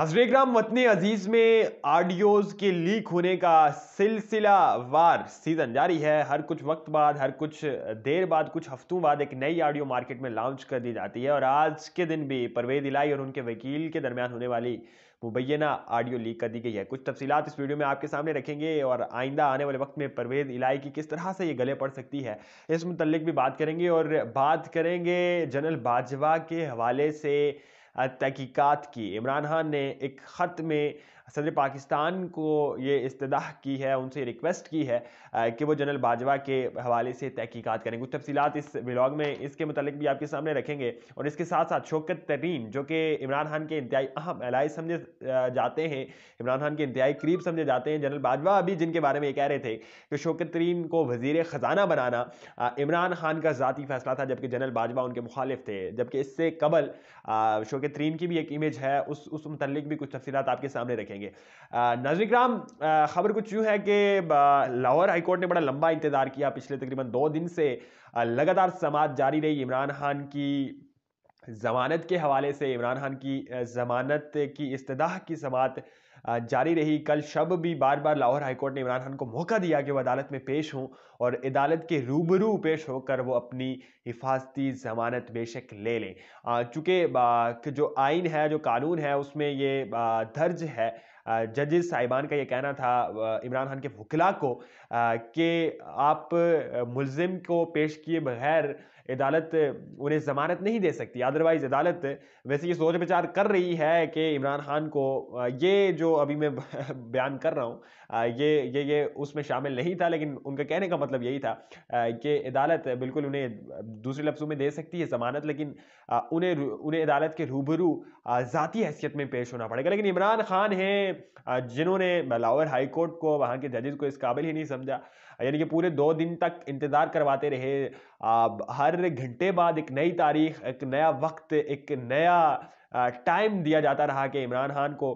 हजरेग्राम वतनी अजीज में ऑडियोज के लीक होने का सिलसिला वार सीजन जारी है हर कुछ वक्त बाद हर कुछ देर बाद कुछ हफ्तों बाद एक नई ऑडियो मार्केट में लॉन्च कर दी जाती है और आज के दिन भी परवेज इलाई और उनके वकील के दरमियान होने वाली मुबैना ऑडियो लीक कर दी गई है कुछ तफसीत इस वीडियो में आपके सामने रखेंगे और आइंदा आने वाले वक्त में परवेज इलाई की किस तरह से ये गले पड़ सकती है इस मुतलक भी बात करेंगे और बात करेंगे जनरल बाजवा के हवाले से तहकीकत की इमरान खान ने एक ख़त में सदर पाकिस्तान को ये इस्तः की है उनसे रिक्वेस्ट की है कि वो जनरल बाजवा के हवाले से तहकीकत करें कुछ तफसीत इस ब्लॉग में इसके मतलब भी आपके सामने रखेंगे और इसके साथ साथ शोकत तरीन जो कि इमरान खान के इंतहाई अहम एलाय समझे जाते हैं इमरान खान के इंतहाई करीब समझे जाते हैं जनरल बाजवा अभी जिनके बारे में ये कह रहे थे कि शोकत तरीन को वजीर ख़जाना बनाना इमरान खान का ज़ाती फैसला था जबकि जनरल बाजवा उनके मुखालिफ थे जबकि इससे कबल शोकत तरीन की भी एक इमेज है उस उस मतलब भी कुछ तफसीत आपके सामने रखें देखेंगे राम खबर कुछ यूँ है कि लाहौर हाईकोर्ट ने बड़ा लंबा इंतज़ार किया पिछले तकरीबन दो दिन से लगातार समाज जारी रही इमरान खान की जमानत के हवाले से इमरान खान की जमानत की इस्तः की समात जारी रही कल शब भी बार बार लाहौर हाईकोर्ट ने इमरान खान को मौका दिया कि वह अदालत में पेश हों और अदालत के रूबरू पेश होकर वो अपनी हिफाजती जमानत बेशक ले लें चूँकि जो आइन है जो कानून है उसमें ये दर्ज है जजेस साहिबान का ये कहना था इमरान खान के वकला को कि आप मुलजिम को पेश किए बगैर अदालत उन्हें ज़मानत नहीं दे सकती अदरवाइज़ अदालत वैसे ये सोच विचार कर रही है कि इमरान खान को ये जो अभी मैं बयान कर रहा हूँ ये ये ये उसमें शामिल नहीं था लेकिन उनका कहने का मतलब यही था कि अदालत बिल्कुल उन्हें दूसरे लफ्ज़ों में दे सकती है ज़मानत लेकिन उन्हें उन्हें अदालत के रूबरू ज़ाती हैसियत में पेश होना पड़ेगा लेकिन इमरान खान हैं जिन्होंने लाहौर कोर्ट को वहाँ के जजेस को इस काबिल ही नहीं समझा यानी कि पूरे दो दिन तक इंतज़ार करवाते रहे हर घंटे बाद एक नई तारीख एक नया वक्त एक नया टाइम दिया जाता रहा कि इमरान खान को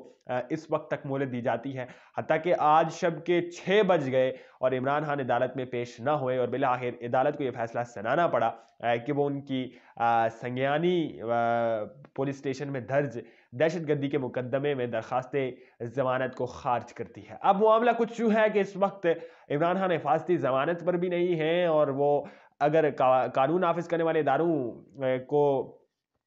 इस वक्त तक मोहलत दी जाती है हती कि आज शब के छः बज गए और इमरान खान अदालत में पेश ना हुए और बिल आखिर अदालत को यह फैसला सुनाना पड़ा कि वो उनकी संज्ञानी पुलिस स्टेशन में दर्ज दहशत गर्दी के मुकदमे में दरखास्तें जमानत को खारिज करती है अब मामला कुछ यूँ है कि इस वक्त इमरान खान हिफाजती जमानत पर भी नहीं है और वो अगर का, कानून नाफिज करने वाले इदारों को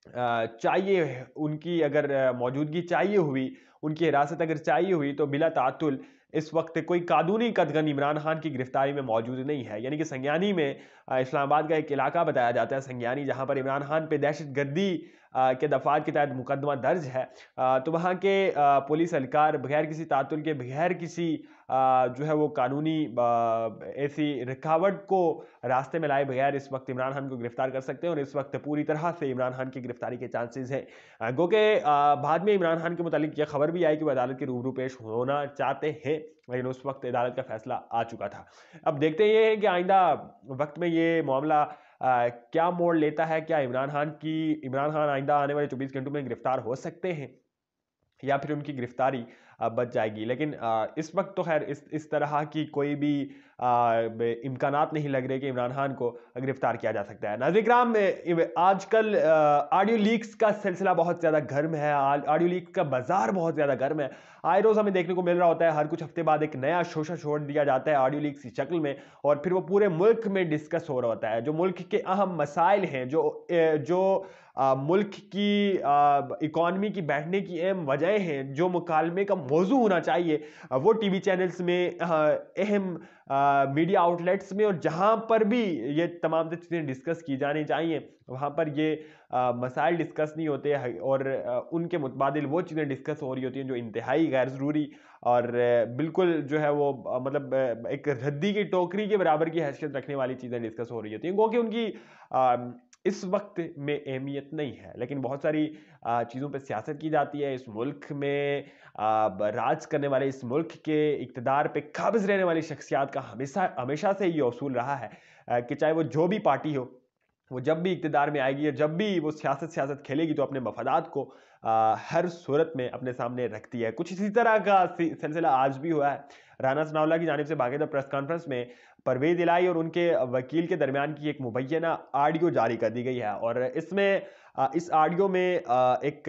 चाहिए उनकी अगर मौजूदगी चाहिए हुई उनकी हिरासत अगर चाहिए हुई तो बिला तातुल इस वक्त कोई कानूनी कदगन इमरान खान की गिरफ्तारी में मौजूद नहीं है यानी कि संज्ञानी में इस्लामाबाद का एक इलाका बताया जाता है संज्ञानी जहां पर इमरान खान पे दहशत गर्दी के दफात के तहत मुकदमा दर्ज है तो वहाँ के पुलिस अहलकार बगैर किसी तातुल के बगैर किसी जो है वो कानूनी ऐसी रुकावट को रास्ते में लाए बगैर इस वक्त इमरान खान को गिरफ्तार कर सकते हैं और इस वक्त पूरी तरह से इमरान खान की गिरफ्तारी के चांसेस हैं क्योंकि बाद में इमरान खान के मुतालिक यह खबर भी आई कि वह अदालत के रूबरू पेश होना चाहते हैं लेकिन उस वक्त अदालत का फैसला आ चुका था अब देखते ये हैं कि आइंदा वक्त में ये मामला क्या मोड़ लेता है क्या इमरान खान की इमरान खान आइंदा आने वाले चौबीस घंटों में गिरफ्तार हो सकते हैं या फिर उनकी गिरफ्तारी बच जाएगी लेकिन इस वक्त तो खैर इस इस तरह की कोई भी इम्कान नहीं लग रहे कि इमरान खान को गिरफ्तार किया जा सकता है नाजिक्राम आजकल ऑडियो लीक्स का सिलसिला बहुत ज़्यादा गर्म है ऑडियो लीक्स का बाजार बहुत ज़्यादा गर्म है आए रोज़ हमें देखने को मिल रहा होता है हर कुछ हफ्ते बाद एक नया शोशा छोड़ दिया जाता है ऑडियो लीक्स की शक्ल में और फिर वो पूरे मुल्क में डिस्कस हो रहा होता है जो मुल्क के अहम मसाइल हैं जो जो आ, मुल्क की इकॉनमी की बैठने की अहम वजह हैं जो मुकालमे का मौजू होना चाहिए वो टीवी चैनल्स में अहम मीडिया आउटलेट्स में और जहाँ पर भी ये तमाम चीज़ें डिस्कस की जानी चाहिए वहाँ पर ये मसाइल डिस्कस नहीं होते और उनके मुतबाद वो चीज़ें डिस्कस हो रही होती हैं जो इंतहाई गैर ज़रूरी और बिल्कुल जो है वो मतलब एक रद्दी की टोकरी के बराबर की हैसियत रखने वाली चीज़ें डिस्कस हो रही होती हैं क्योंकि उनकी इस वक्त में अहमियत नहीं है लेकिन बहुत सारी चीज़ों पर सियासत की जाती है इस मुल्क में राज करने वाले इस मुल्क के इकतदार पे काबज़ रहने वाली शख्सियात का हमेशा हमेशा से ये असूल रहा है कि चाहे वो जो भी पार्टी हो वो जब भी इकतदार में आएगी या जब भी वो सियासत सियासत खेलेगी तो अपने मफादात को आ, हर सूरत में अपने सामने रखती है कुछ इसी तरह का सिलसिला आज भी हुआ है राना सनावला की जानब से बाकायदा प्रेस कॉन्फ्रेंस में परवेज इलाई और उनके वकील के दरमियान की एक मुबैना आडियो जारी कर दी गई है और इसमें इस आडियो में एक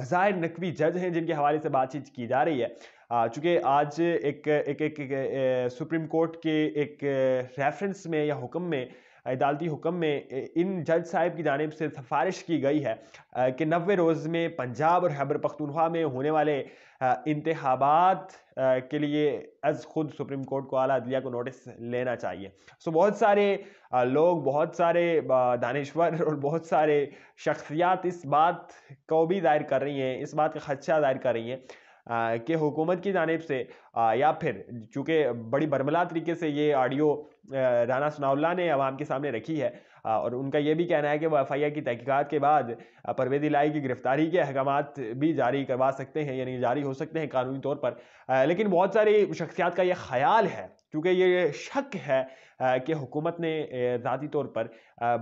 मज़ाहिर नकवी जज हैं जिनके हवाले से बातचीत की जा रही है चूँकि आज एक एक, एक, एक, एक, एक सुप्रीम कोर्ट के एक रेफरेंस में या हुक्म में अदालती हुक्म में इन जज साहब की जानब से सिफारिश की गई है कि नबे रोज़ में पंजाब और हैबर पख्तूनख्वा में होने वाले इंतबात के लिए अज खुद सुप्रीम कोर्ट को अला अदलिया को नोटिस लेना चाहिए सो बहुत सारे लोग बहुत सारे दानश्वर और बहुत सारे शख्सियात इस बात को भी दायर कर रही हैं इस बात का खदशा दायर कर रही हैं कि हुकूमत की जानब से या फिर चूँकि बड़ी बरमला तरीके से ये ऑडियो राना सनाउल्ला ने आवाम के सामने रखी है और उनका ये भी कहना है कि वह एफ आई आर की तहकीक़ात के बाद परवेज इलाई की गिरफ्तारी के अहकाम भी जारी करवा सकते हैं यानी जारी हो सकते हैं कानूनी तौर पर लेकिन बहुत सारी शख्सियात का यह ख्याल है क्योंकि ये शक है कि हुकूमत ने ज़ाती तौर पर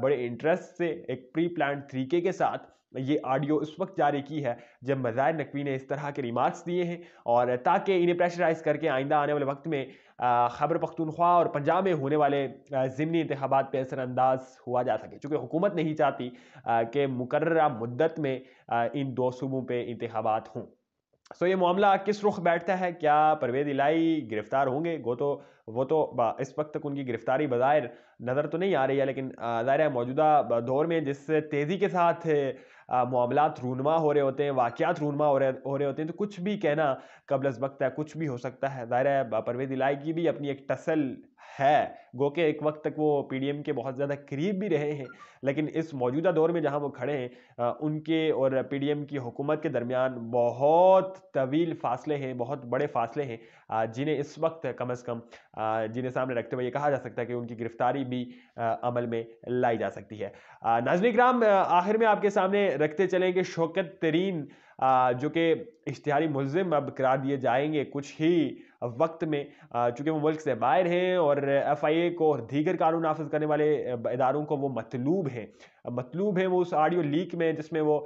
बड़े इंटरेस्ट से एक प्री प्लान तरीके के साथ ये ऑडियो उस वक्त जारी की है जब मज़ाहिर नकवी ने इस तरह के रिमार्क्स दिए हैं और ताकि इन्हें प्रेशराइज रिवाइज करके आइंदा आने वाले वक्त में खबर पख्तूनख्वा और पंजाब में होने वाले ज़मनी इंतबात पर असरानंदाज हुआ जा सके चूँकि हुकूमत नहीं चाहती कि मुकर मुद्दत में इन दो सूबों पर इंतबात हों सो ये मामला किस रुख बैठता है क्या परवेज इलाई गिरफ्तार होंगे गो तो वो तो इस वक्त तक उनकी गिरफ्तारी बाहर नज़र तो नहीं आ रही है लेकिन ज़ाहिर है मौजूदा दौर में जिस तेज़ी के साथ मामला रूनमा हो रहे होते हैं वाक़ात रूनमा हो रहे हो रहे होते हैं तो कुछ भी कहना कबल वक्त है कुछ भी हो सकता है ज़ाहिर है परवेज इलाई की भी अपनी एक टसल है गो के एक वक्त तक वो पीडीएम के बहुत ज़्यादा करीब भी रहे हैं लेकिन इस मौजूदा दौर में जहां वो खड़े हैं उनके और पीडीएम की हुकूमत के दरमियान बहुत तवील फासले हैं बहुत बड़े फासले हैं जिन्हें इस वक्त कम अज़ कम जिन्हें सामने रखते हुए ये कहा जा सकता है कि उनकी गिरफ्तारी भी अमल में लाई जा सकती है नाजनिक राम आखिर में आपके सामने रखते चलेंगे शौकत तरीन जो कि इश्तहारी मुलम अब करार दिए जाएंगे कुछ ही वक्त में चूँकि वो मुल्क से बाहर हैं और एफ़ आई ए को और दीगर कानून नाफज करने वाले इदारों को वो मतलूब हैं मतलूब हैं वो उस आडियो लीक में जिसमें वो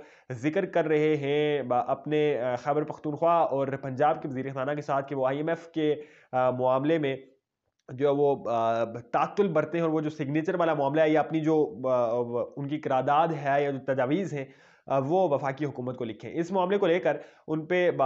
जिक्र कर रहे हैं अपने खैबर पख्तूनख्वा और पंजाब के वजीर खाना के साथ कि वो आई एम एफ़ के मामले में जो है वो तातुल बरते हैं और वो जो सिग्नेचर वाला मामला है या अपनी जो उनकी करारदाद है या जो तजावीज़ हैं वो वफाकी हुकूमत को लिखें इस मामले को लेकर उन पर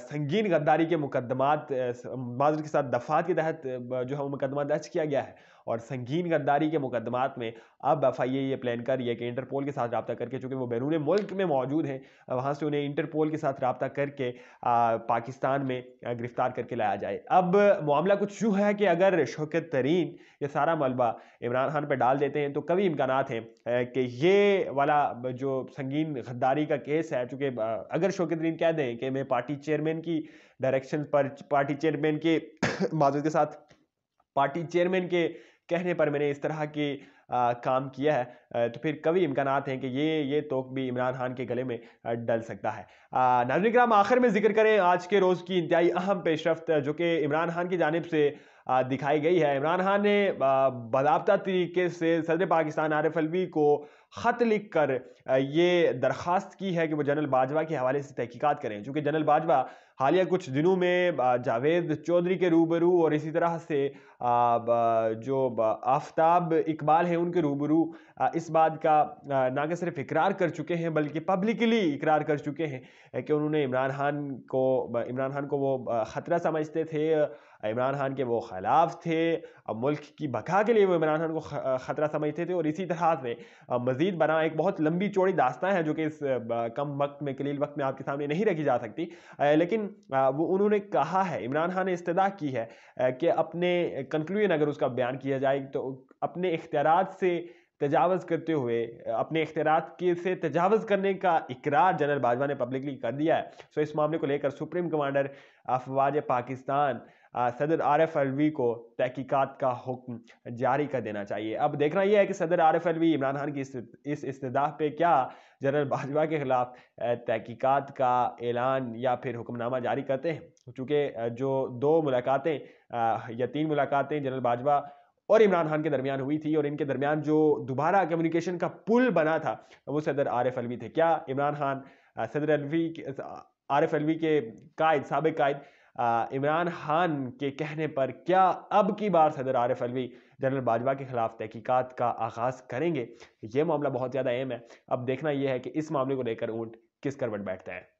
संगीन गद्दारी के मुकदमात माजर के साथ दफात के तहत जो है मुकदमा दर्ज किया गया है और संगीन गद्दारी के मुकदमात में अब एफ आई ए ये प्लान कर रही है कि इंटरपोल के साथ रबता करके चूँकि वो बैरून मुल्क में मौजूद हैं वहाँ से उन्हें इंटरपोल के साथ रबता करके आ, पाकिस्तान में गिरफ्तार करके लाया जाए अब मामला कुछ यूँ है कि अगर शौकत तरीन ये सारा मलबा इमरान खान पर डाल देते हैं तो कभी इम्कान हैं कि ये वाला जो संगीन गद्दारी का केस है चूँकि अगर शौकत तरीन कह दें कि मैं पार्टी चेयरमैन की डायरेक्शन पर पार्टी चेयरमैन के माजूद के साथ पार्टी चेयरमैन के कहने पर मैंने इस तरह की आ, काम किया है तो फिर कभी इम्कान हैं कि ये ये तो भी इमरान खान के गले में डल सकता है नाजन आखिर में जिक्र करें आज के रोज़ की इंतहाई अहम पेशरफ जो कि इमरान खान की जानब से दिखाई गई है इमरान खान ने बदाबता तरीके से सदर पाकिस्तान आर एफ अलवी को ख़त लिख कर ये दरख्वास्त की है कि वो जनरल बाजवा के हवाले से तहकीकात करें चूँकि जनरल बाजवा हालिया कुछ दिनों में जावेद चौधरी के रूबरू और इसी तरह से जो आफ्ताब इकबाल हैं उनके रूबरू इस बात का ना कि सिर्फ इकरार कर चुके हैं बल्कि पब्लिकली इकरार कर चुके हैं कि उन्होंने इमरान खान को इमरान खान को वो ख़तरा समझते थे इमरान खान के वो खिलाफ थे अब मुल्क की बका के लिए वो इमरान खान को ख़तरा समझते थे और इसी तरह से मज़ीद बना एक बहुत लंबी चौड़ी दास्तान है जो कि इस कम वक्त में कलील वक्त में आपके सामने नहीं रखी जा सकती लेकिन वो उन्होंने कहा है इमरान खान ने इस्तः की है कि अपने कंक्लूजन अगर उसका बयान किया जाए तो अपने इख्तियार से तजावज़ करते हुए अपने इख्तरात के से तजावज़ करने का इकरार जनरल बाजवा ने पब्लिकली कर दिया है सो इस मामले को लेकर सुप्रीम कमांडर अफवाज पाकिस्तान सदर आर एफ़ अलवी को तहकीकत का हुक्म जारी कर देना चाहिए अब देखना यह है कि सदर आरफ अलवी इमरान खान की इस इस्तः पे क्या जनरल बाजवा के ख़िलाफ़ तहकीकत का ऐलान या फिर हुक्मनामा जारी करते हैं चूँकि जो दो मुलाकातें या तीन मुलाकातें जनरल बाजवा और इमरान खान के दरमियान हुई थी और इनके दरमियान जो दोबारा कम्युनिकेशन का पुल बना था वो सदर आर एफ अलवी थे क्या इमरान खान सदर अलवी एफ अलवी के कायद सबक कायद इमरान खान के कहने पर क्या अब की बार सदर आरिफ अलवी जनरल बाजवा के खिलाफ तहकीकात का आगाज़ करेंगे ये मामला बहुत ज़्यादा अहम है अब देखना यह है कि इस मामले को लेकर ऊँट किस करवट बैठता है